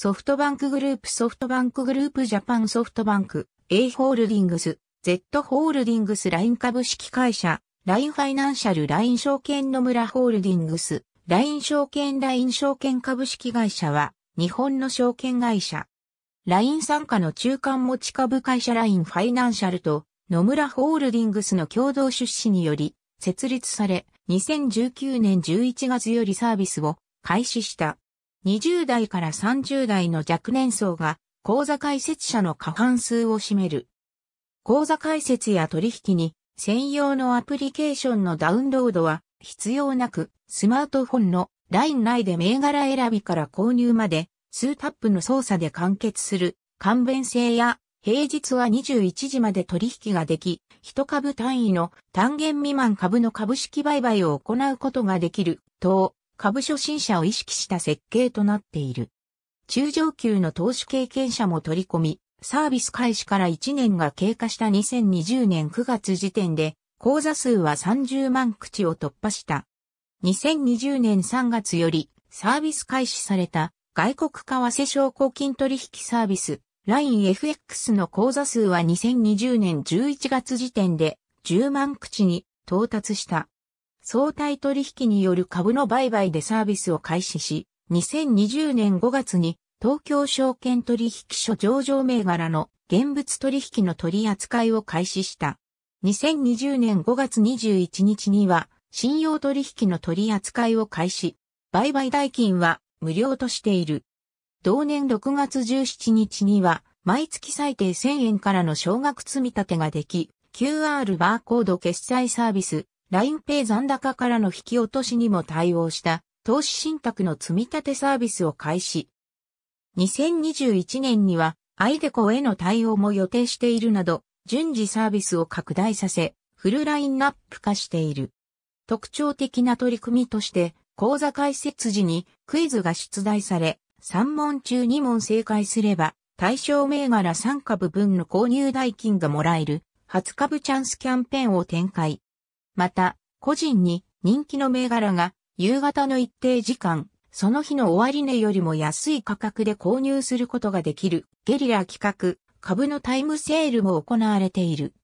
ソフトバンクグループソフトバンクグループジャパンソフトバンク A ホールディングス Z ホールディングス LINE 株式会社 LINE ファイナンシャル LINE 証券野村ホールディングス LINE 証券 LINE 証券株式会社は日本の証券会社 LINE 傘下の中間持ち株会社 LINE ファイナンシャルと野村ホールディングスの共同出資により設立され2019年11月よりサービスを開始した。20代から30代の若年層が口座開設者の過半数を占める。口座開設や取引に専用のアプリケーションのダウンロードは必要なく、スマートフォンのライン内で銘柄選びから購入まで数タップの操作で完結する勘弁性や平日は21時まで取引ができ、1株単位の単元未満株の株式売買を行うことができる等株初心者を意識した設計となっている。中上級の投資経験者も取り込み、サービス開始から1年が経過した2020年9月時点で、口座数は30万口を突破した。2020年3月よりサービス開始された外国為替証拠金取引サービス LINEFX の口座数は2020年11月時点で10万口に到達した。相対取引による株の売買でサービスを開始し、2020年5月に東京証券取引所上場銘柄の現物取引の取り扱いを開始した。2020年5月21日には信用取引の取り扱いを開始。売買代金は無料としている。同年6月17日には毎月最低1000円からの少額積立ができ、QR バーコード決済サービス LINE Pay 残高からの引き落としにも対応した投資信託の積み立てサービスを開始。2021年には、アイデコへの対応も予定しているなど、順次サービスを拡大させ、フルラインナップ化している。特徴的な取り組みとして、講座解説時にクイズが出題され、3問中2問正解すれば、対象銘柄3株分の購入代金がもらえる、初株チャンスキャンペーンを展開。また、個人に人気の銘柄が夕方の一定時間、その日の終値よりも安い価格で購入することができるゲリラ企画、株のタイムセールも行われている。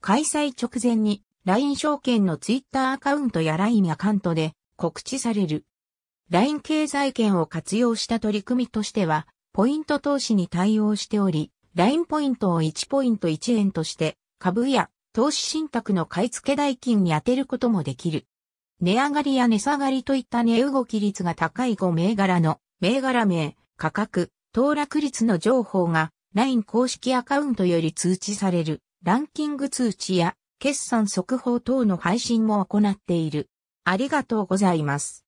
開催直前に LINE 証券のツイッターアカウントや LINE アカウントで告知される。LINE 経済圏を活用した取り組みとしては、ポイント投資に対応しており、LINE ポイントを1ポイント1円として、株や投資信託の買い付け代金に充てることもできる。値上がりや値下がりといった値動き率が高い5銘柄の銘柄名、価格、騰落率の情報が LINE 公式アカウントより通知されるランキング通知や決算速報等の配信も行っている。ありがとうございます。